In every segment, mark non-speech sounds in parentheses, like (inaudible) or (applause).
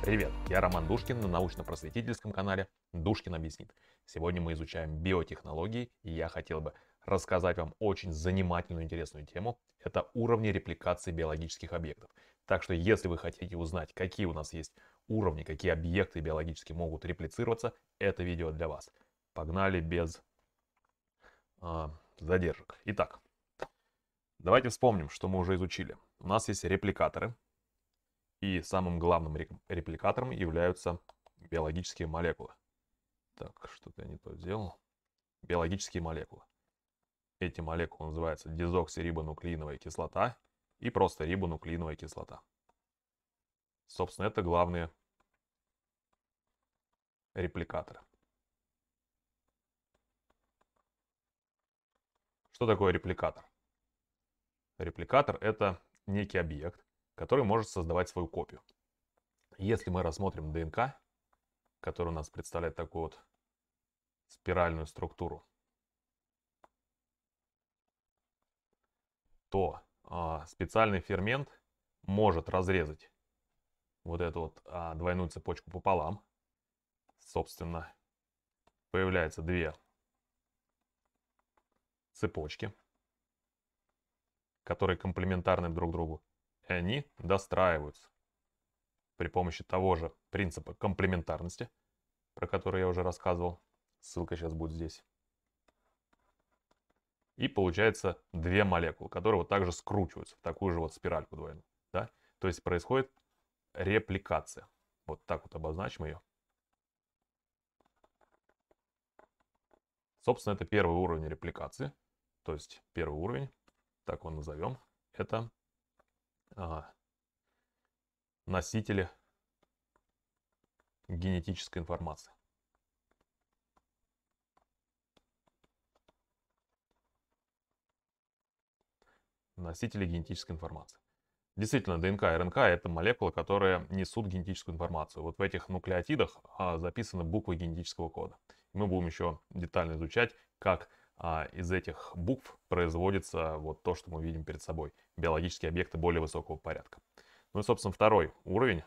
Привет, я Роман Душкин на научно-просветительском канале «Душкин объяснит». Сегодня мы изучаем биотехнологии, и я хотел бы рассказать вам очень занимательную интересную тему. Это уровни репликации биологических объектов. Так что если вы хотите узнать, какие у нас есть уровни, какие объекты биологически могут реплицироваться, это видео для вас. Погнали без э, задержек. Итак, давайте вспомним, что мы уже изучили. У нас есть репликаторы, и самым главным репликатором являются биологические молекулы. Так, что-то я не то сделал. Биологические молекулы. Эти молекулы называются дезоксирибонуклеиновая кислота и просто рибонуклеиновая кислота. Собственно, это главные репликаторы. Что такое репликатор? Репликатор — это некий объект, который может создавать свою копию. Если мы рассмотрим ДНК, который у нас представляет такую вот спиральную структуру, то а, специальный фермент может разрезать вот эту вот а, двойную цепочку пополам. Собственно, появляются две цепочки, которые комплементарны друг другу и они достраиваются при помощи того же принципа комплементарности, про который я уже рассказывал. Ссылка сейчас будет здесь. И получается две молекулы, которые вот также скручиваются в такую же вот спиральку двойную. Да? То есть происходит репликация. Вот так вот обозначим ее. Собственно, это первый уровень репликации. То есть первый уровень, так его назовем, это Ага. Носители генетической информации. Носители генетической информации. Действительно, ДНК и РНК — это молекулы, которые несут генетическую информацию. Вот в этих нуклеотидах а, записаны буквы генетического кода. Мы будем еще детально изучать, как а, из этих букв производится вот то, что мы видим перед собой. Биологические объекты более высокого порядка. Ну и, собственно, второй уровень,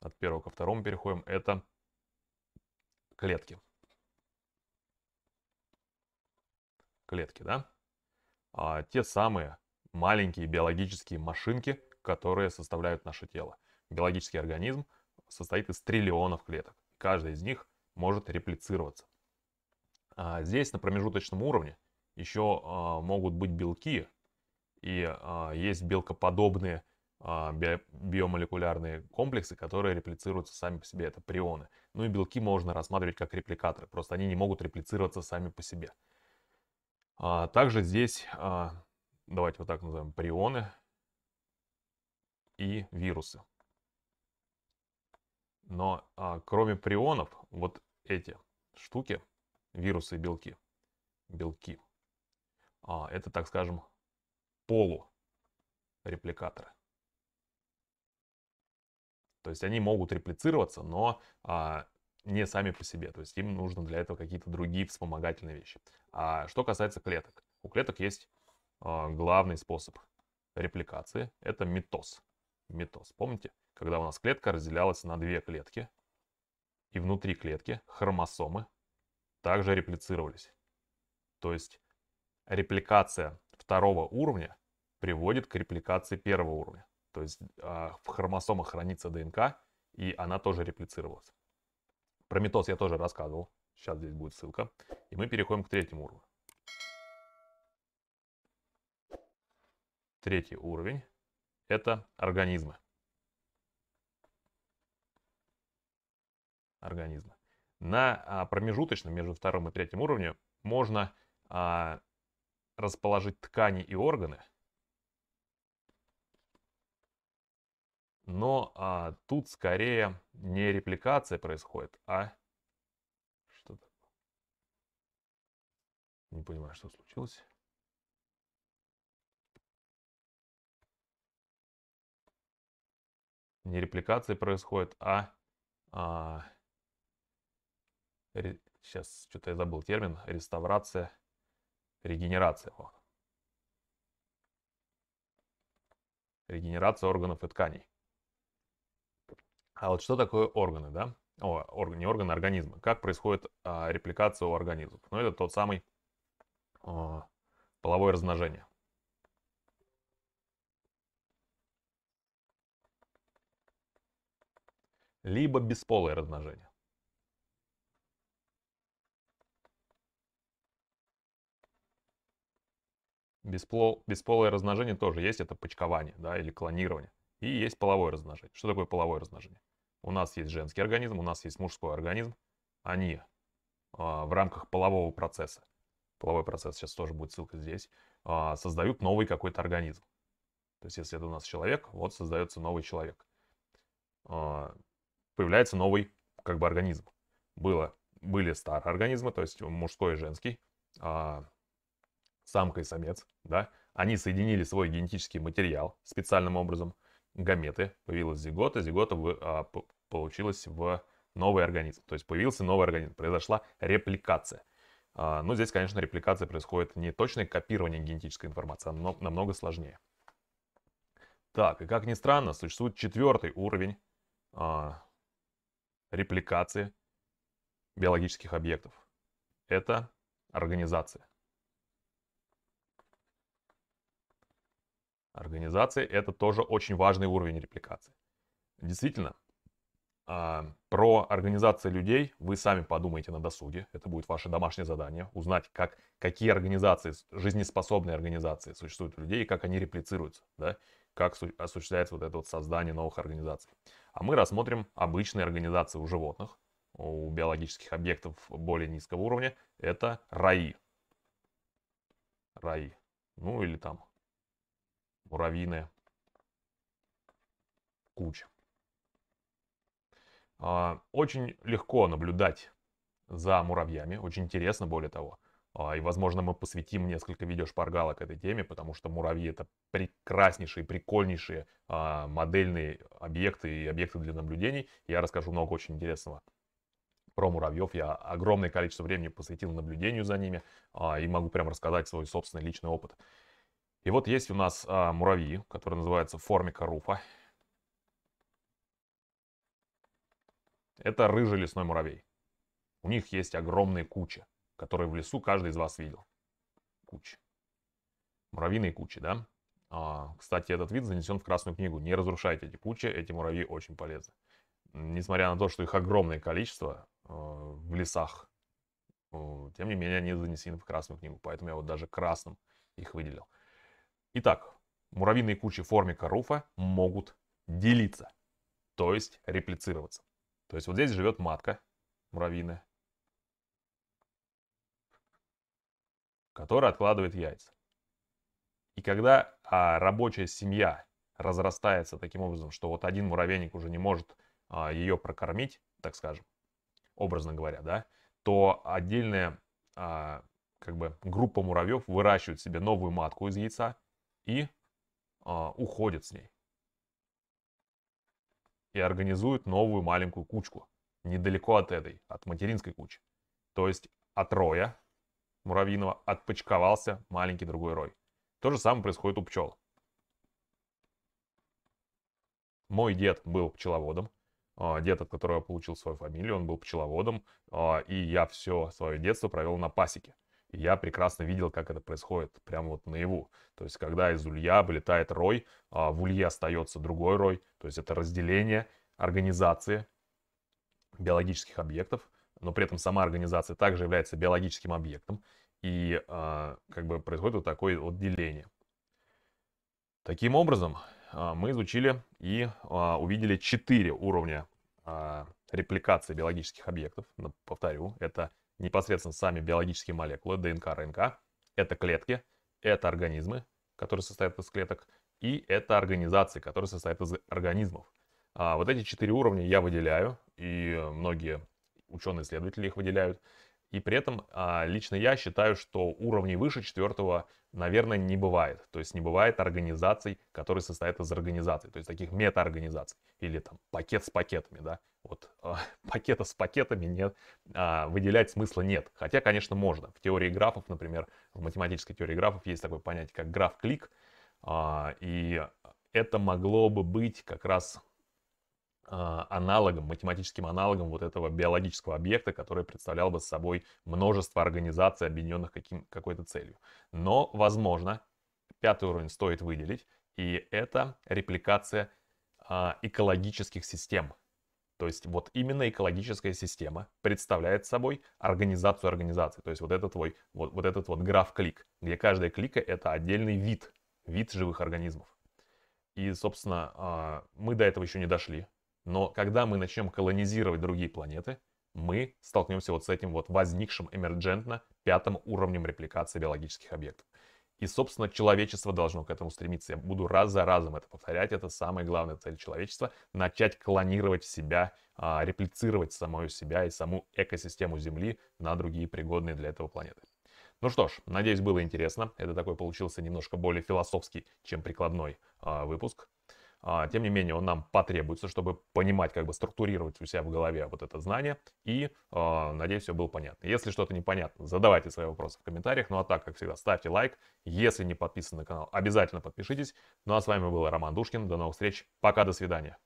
от первого ко второму переходим, это клетки. Клетки, да? А, те самые маленькие биологические машинки, которые составляют наше тело. Биологический организм состоит из триллионов клеток. Каждая из них может реплицироваться. А, здесь на промежуточном уровне еще а, могут быть белки, и а, есть белкоподобные би биомолекулярные комплексы, которые реплицируются сами по себе, это прионы. Ну и белки можно рассматривать как репликаторы, просто они не могут реплицироваться сами по себе. Также здесь, давайте вот так назовем, прионы и вирусы. Но кроме прионов, вот эти штуки, вирусы и белки. Белки. А, это, так скажем, полурепликаторы. То есть они могут реплицироваться, но а, не сами по себе. То есть им нужно для этого какие-то другие вспомогательные вещи. А что касается клеток. У клеток есть а, главный способ репликации. Это митоз. Митоз. Помните, когда у нас клетка разделялась на две клетки. И внутри клетки хромосомы также реплицировались. То есть репликация второго уровня приводит к репликации первого уровня. То есть а, в хромосомах хранится ДНК, и она тоже реплицировалась. Про митоз я тоже рассказывал. Сейчас здесь будет ссылка. И мы переходим к третьему уровню. Третий уровень – это организмы. Организмы. На а, промежуточном, между вторым и третьим уровнем, можно а, расположить ткани и органы. Но а, тут скорее не репликация происходит, а... Что такое? Не понимаю, что случилось. Не репликация происходит, а... а ре, сейчас что-то я забыл термин, реставрация, регенерация. О. Регенерация органов и тканей. А вот что такое органы, да? О, орг, не органы, а организмы. Как происходит а, репликация у организмов? Ну, это тот самый а, половое размножение. Либо бесполое размножение. бесполое размножение тоже есть, это почкование да, или клонирование. И есть половое размножение. Что такое половое размножение? У нас есть женский организм, у нас есть мужской организм. Они а, в рамках полового процесса, половой процесс, сейчас тоже будет ссылка здесь, а, создают новый какой-то организм. То есть если это у нас человек, вот создается новый человек. А, появляется новый как бы организм. Было, были старые организмы, то есть мужской и женский. А, самка и самец, да, они соединили свой генетический материал специальным образом, гаметы, появилась зигота, зигота вы, а, получилась в новый организм, то есть появился новый организм, произошла репликация. А, ну, здесь, конечно, репликация происходит не точное копирование генетической информации, а намного сложнее. Так, и как ни странно, существует четвертый уровень а, репликации биологических объектов. Это организация. организации, это тоже очень важный уровень репликации. Действительно, а, про организации людей вы сами подумайте на досуге. Это будет ваше домашнее задание. Узнать, как, какие организации, жизнеспособные организации существуют у людей и как они реплицируются. Да? Как осуществляется вот это вот создание новых организаций. А мы рассмотрим обычные организации у животных, у биологических объектов более низкого уровня. Это раи. Раи. Ну или там муравьиная куча. А, очень легко наблюдать за муравьями, очень интересно, более того. А, и, возможно, мы посвятим несколько видео шпаргалок этой теме, потому что муравьи — это прекраснейшие, прикольнейшие а, модельные объекты и объекты для наблюдений. Я расскажу много очень интересного про муравьев. Я огромное количество времени посвятил наблюдению за ними и могу прям рассказать свой собственный личный опыт. И вот есть у нас а, муравьи, которые называются формика руфа. Это рыжий лесной муравей. У них есть огромные кучи, которые в лесу каждый из вас видел. Кучи. Муравьиные кучи, да? А, кстати, этот вид занесен в Красную книгу. Не разрушайте эти кучи, эти муравьи очень полезны. Несмотря на то, что их огромное количество э, в лесах, э, тем не менее они занесены в Красную книгу. Поэтому я вот даже красным их выделил. Итак, муравьиные кучи в форме коруфа могут делиться, то есть реплицироваться. То есть вот здесь живет матка муравьиная, которая откладывает яйца. И когда а, рабочая семья разрастается таким образом, что вот один муравейник уже не может а, ее прокормить, так скажем, образно говоря, да, то отдельная а, как бы группа муравьев выращивает себе новую матку из яйца, и а, уходит с ней. И организует новую маленькую кучку, недалеко от этой, от материнской кучи. То есть от роя муравьиного отпочковался маленький другой рой. То же самое происходит у пчел. Мой дед был пчеловодом, а, дед, от которого я получил свою фамилию, он был пчеловодом, а, и я все свое детство провел на пасеке я прекрасно видел, как это происходит прямо вот наяву. То есть, когда из улья вылетает рой, а в улье остается другой рой. То есть, это разделение организации биологических объектов, но при этом сама организация также является биологическим объектом. И а, как бы происходит вот такое вот деление. Таким образом, а, мы изучили и а, увидели четыре уровня а, репликации биологических объектов. Повторю, это непосредственно сами биологические молекулы, ДНК, РНК. Это клетки, это организмы, которые состоят из клеток, и это организации, которые состоят из организмов. А вот эти четыре уровня я выделяю, и многие ученые-исследователи их выделяют. И при этом а, лично я считаю, что уровней выше четвертого, наверное, не бывает. То есть не бывает организаций, которые состоят из организаций. То есть таких мета-организаций. Или там пакет с пакетами, да. Вот а, (laughs) пакета с пакетами нет, а, выделять смысла нет. Хотя, конечно, можно. В теории графов, например, в математической теории графов есть такое понятие, как граф-клик. и это могло бы быть как раз а, аналогом, математическим аналогом вот этого биологического объекта, который представлял бы собой множество организаций, объединенных каким, какой-то целью. Но, возможно, пятый уровень стоит выделить, и это репликация а, экологических систем. То есть вот именно экологическая система представляет собой организацию организации. То есть вот этот, твой, вот, вот этот вот граф клик, где каждая клика это отдельный вид, вид живых организмов. И, собственно, а, мы до этого еще не дошли. Но когда мы начнем колонизировать другие планеты, мы столкнемся вот с этим вот возникшим эмерджентно пятым уровнем репликации биологических объектов. И, собственно, человечество должно к этому стремиться. Я буду раз за разом это повторять. Это самая главная цель человечества. Начать клонировать себя, а, реплицировать самую себя и саму экосистему Земли на другие пригодные для этого планеты. Ну что ж, надеюсь, было интересно. Это такой получился немножко более философский, чем прикладной а, выпуск. А, тем не менее, он нам потребуется, чтобы понимать, как бы структурировать у себя в голове вот это знание. И, а, надеюсь, все было понятно. Если что-то непонятно, задавайте свои вопросы в комментариях. Ну а так, как всегда, ставьте лайк. Если не подписаны на канал, обязательно подпишитесь. Ну а с вами был Роман Душкин. До новых встреч. Пока, до свидания.